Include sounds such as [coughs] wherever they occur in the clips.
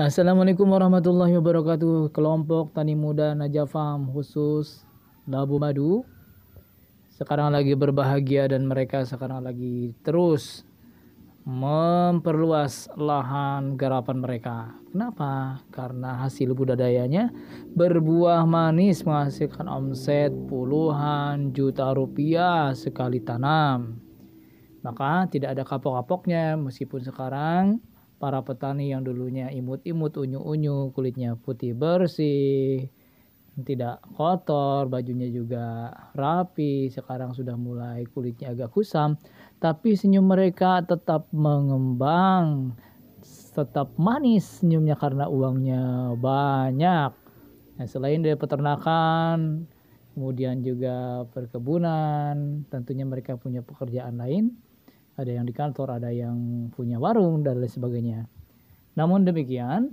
Assalamualaikum warahmatullahi wabarakatuh. Kelompok Tani Muda Najafam khusus Labu Madu sekarang lagi berbahagia dan mereka sekarang lagi terus memperluas lahan garapan mereka. Kenapa? Karena hasil budidayanya berbuah manis menghasilkan omset puluhan juta rupiah sekali tanam. Maka tidak ada kapok-kapoknya meskipun sekarang para petani yang dulunya imut-imut, unyu-unyu, kulitnya putih bersih, tidak kotor, bajunya juga rapi, sekarang sudah mulai kulitnya agak kusam, tapi senyum mereka tetap mengembang, tetap manis senyumnya karena uangnya banyak. Nah, selain dari peternakan, kemudian juga perkebunan, tentunya mereka punya pekerjaan lain ada yang di kantor, ada yang punya warung dan lain sebagainya. Namun demikian,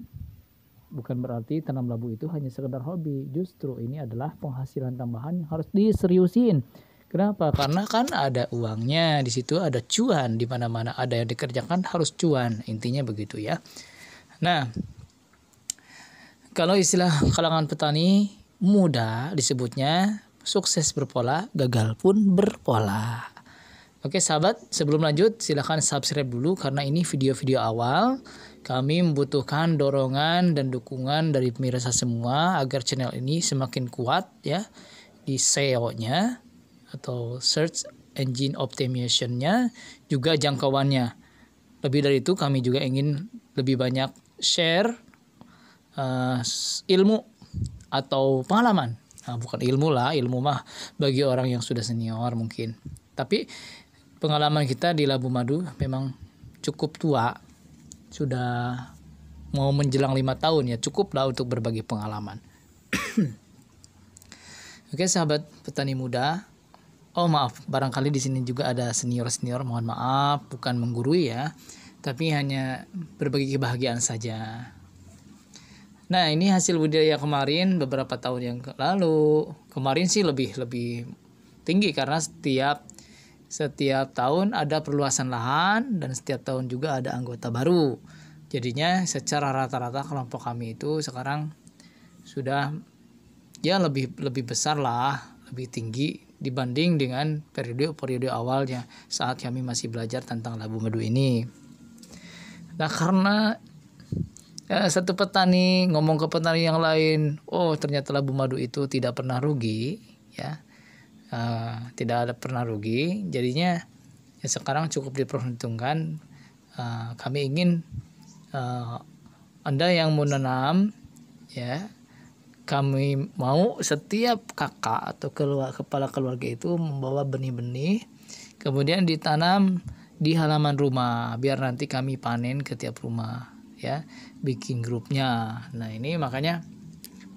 bukan berarti tanam labu itu hanya sekedar hobi. Justru ini adalah penghasilan tambahan yang harus diseriusin. Kenapa? Karena kan ada uangnya di situ, ada cuan di mana-mana ada yang dikerjakan harus cuan. Intinya begitu ya. Nah, kalau istilah kalangan petani muda disebutnya sukses berpola, gagal pun berpola. Oke sahabat, sebelum lanjut silahkan subscribe dulu karena ini video-video awal. Kami membutuhkan dorongan dan dukungan dari pemirsa semua agar channel ini semakin kuat ya di SEO-nya atau search engine optimization-nya juga jangkauannya. Lebih dari itu kami juga ingin lebih banyak share uh, ilmu atau pengalaman. Nah, bukan ilmu lah, ilmu mah bagi orang yang sudah senior mungkin. Tapi pengalaman kita di Labu Madu memang cukup tua sudah mau menjelang lima tahun ya cukup lah untuk berbagi pengalaman [clears throat] oke sahabat petani muda oh maaf barangkali di sini juga ada senior senior mohon maaf bukan menggurui ya tapi hanya berbagi kebahagiaan saja nah ini hasil budidaya kemarin beberapa tahun yang lalu kemarin sih lebih lebih tinggi karena setiap setiap tahun ada perluasan lahan dan setiap tahun juga ada anggota baru. Jadinya secara rata-rata kelompok kami itu sekarang sudah ya lebih lebih besar lah, lebih tinggi dibanding dengan periode-periode awalnya saat kami masih belajar tentang labu madu ini. Nah, karena ya, satu petani ngomong ke petani yang lain, oh ternyata labu madu itu tidak pernah rugi, ya uh, tidak ada pernah rugi jadinya ya sekarang cukup diperhitungkan uh, kami ingin uh, anda yang mau menanam ya kami mau setiap kakak atau keluar, kepala keluarga itu membawa benih-benih kemudian ditanam di halaman rumah biar nanti kami panen ke tiap rumah ya bikin grupnya nah ini makanya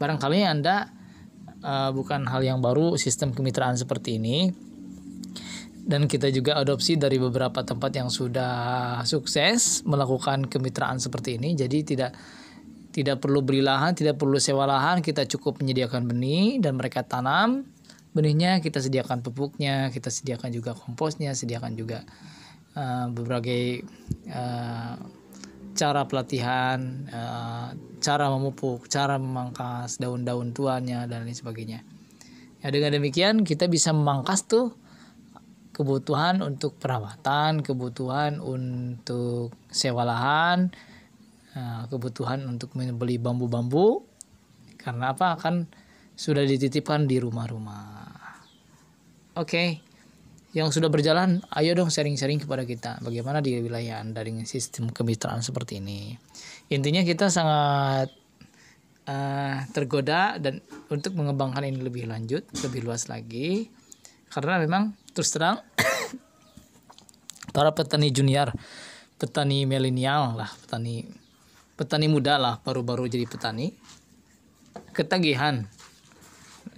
barangkali anda uh, bukan hal yang baru sistem kemitraan seperti ini dan kita juga adopsi dari beberapa tempat yang sudah sukses melakukan kemitraan seperti ini jadi tidak tidak perlu beli lahan tidak perlu sewa lahan kita cukup menyediakan benih dan mereka tanam benihnya kita sediakan pupuknya kita sediakan juga komposnya sediakan juga uh, berbagai uh, cara pelatihan, eh, cara memupuk, cara memangkas daun-daun tuanya dan lain sebagainya. Ya, dengan demikian kita bisa memangkas tuh kebutuhan untuk perawatan, kebutuhan untuk sewa lahan, eh, kebutuhan untuk membeli bambu-bambu karena apa akan sudah dititipkan di rumah-rumah. Oke. Okay yang sudah berjalan, ayo dong sharing-sharing kepada kita bagaimana di wilayah Anda dengan sistem kemitraan seperti ini. Intinya kita sangat uh, tergoda dan untuk mengembangkan ini lebih lanjut, lebih luas lagi karena memang terus terang [coughs] para petani junior, petani milenial lah, petani petani muda lah baru-baru jadi petani ketagihan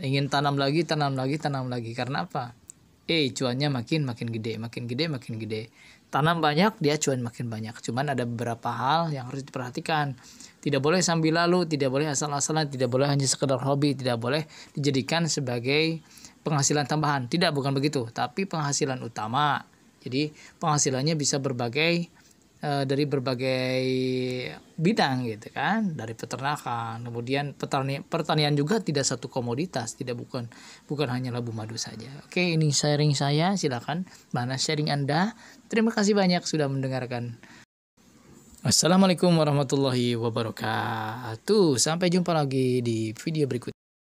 ingin tanam lagi, tanam lagi, tanam lagi karena apa? eh cuannya makin makin gede, makin gede, makin gede. Tanam banyak, dia cuan makin banyak. Cuman ada beberapa hal yang harus diperhatikan. Tidak boleh sambil lalu, tidak boleh asal-asalan, tidak boleh hanya sekedar hobi, tidak boleh dijadikan sebagai penghasilan tambahan. Tidak, bukan begitu, tapi penghasilan utama. Jadi penghasilannya bisa berbagai Eh, dari berbagai bidang gitu kan dari peternakan kemudian petani pertanian juga tidak satu komoditas tidak bukan bukan hanya labu madu saja oke ini sharing saya silakan mana sharing anda terima kasih banyak sudah mendengarkan Assalamualaikum warahmatullahi wabarakatuh sampai jumpa lagi di video berikutnya